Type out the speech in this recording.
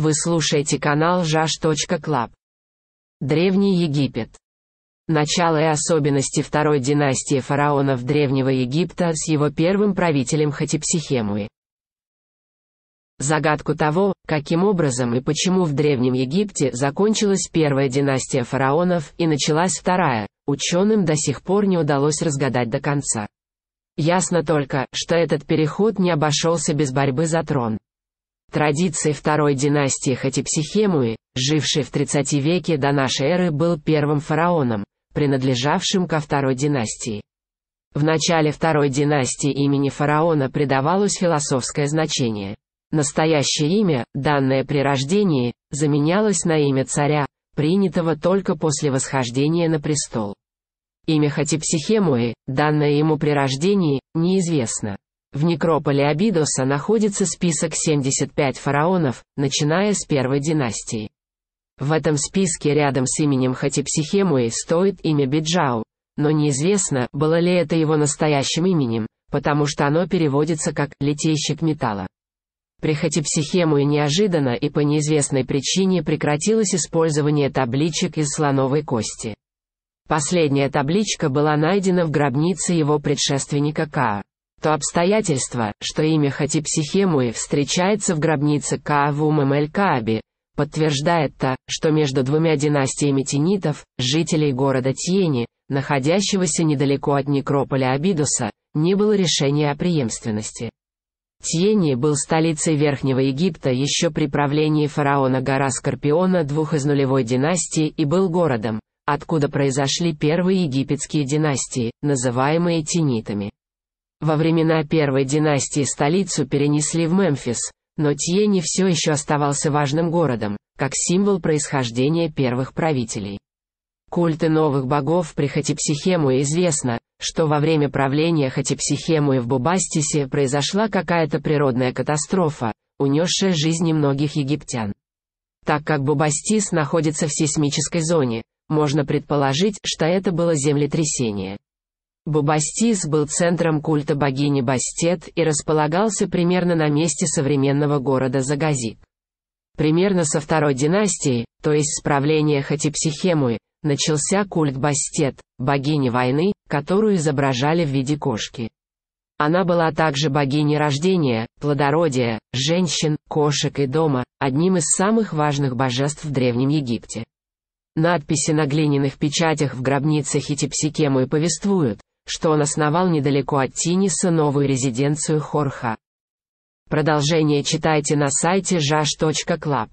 Вы слушаете канал jash.club. Древний Египет. Начало и особенности второй династии фараонов Древнего Египта с его первым правителем Хатипсихемуи. Загадку того, каким образом и почему в Древнем Египте закончилась первая династия фараонов и началась вторая, ученым до сих пор не удалось разгадать до конца. Ясно только, что этот переход не обошелся без борьбы за трон. Традиции второй династии Хатипсихемуи, жившей в 30 веке до нашей эры, был первым фараоном, принадлежавшим ко второй династии. В начале второй династии имени фараона придавалось философское значение. Настоящее имя, данное при рождении, заменялось на имя царя, принятого только после восхождения на престол. Имя Хатипсихемуи, данное ему при рождении, неизвестно. В некрополе Абидоса находится список 75 фараонов, начиная с первой династии. В этом списке рядом с именем Хатипсихемуи стоит имя Биджау, но неизвестно, было ли это его настоящим именем, потому что оно переводится как «летейщик металла». При Хатипсихемуи неожиданно и по неизвестной причине прекратилось использование табличек из слоновой кости. Последняя табличка была найдена в гробнице его предшественника Каа то обстоятельство, что имя Хатипсихемуи встречается в гробнице Каавум Эль-Кааби, подтверждает то, что между двумя династиями тинитов, жителей города Тьени, находящегося недалеко от некрополя Абидуса, не было решения о преемственности. Тьени был столицей Верхнего Египта еще при правлении фараона гора Скорпиона двух из нулевой династии и был городом, откуда произошли первые египетские династии, называемые тенитами. Во времена Первой династии столицу перенесли в Мемфис, но Тьени все еще оставался важным городом, как символ происхождения первых правителей. Культы новых богов при Хатипсихемуе известно, что во время правления Хатипсихемуе в Бубастисе произошла какая-то природная катастрофа, унесшая жизни многих египтян. Так как Бубастис находится в сейсмической зоне, можно предположить, что это было землетрясение. Бубастис был центром культа богини Бастет и располагался примерно на месте современного города Загазик. Примерно со второй династии, то есть с правления Хатипсихемуи, начался культ Бастет, богини войны, которую изображали в виде кошки. Она была также богиней рождения, плодородия, женщин, кошек и дома, одним из самых важных божеств в Древнем Египте. Надписи на глиняных печатях в гробнице Хитипсикему повествуют, что он основал недалеко от Тиниса новую резиденцию Хорха. Продолжение читайте на сайте жаш.клаб.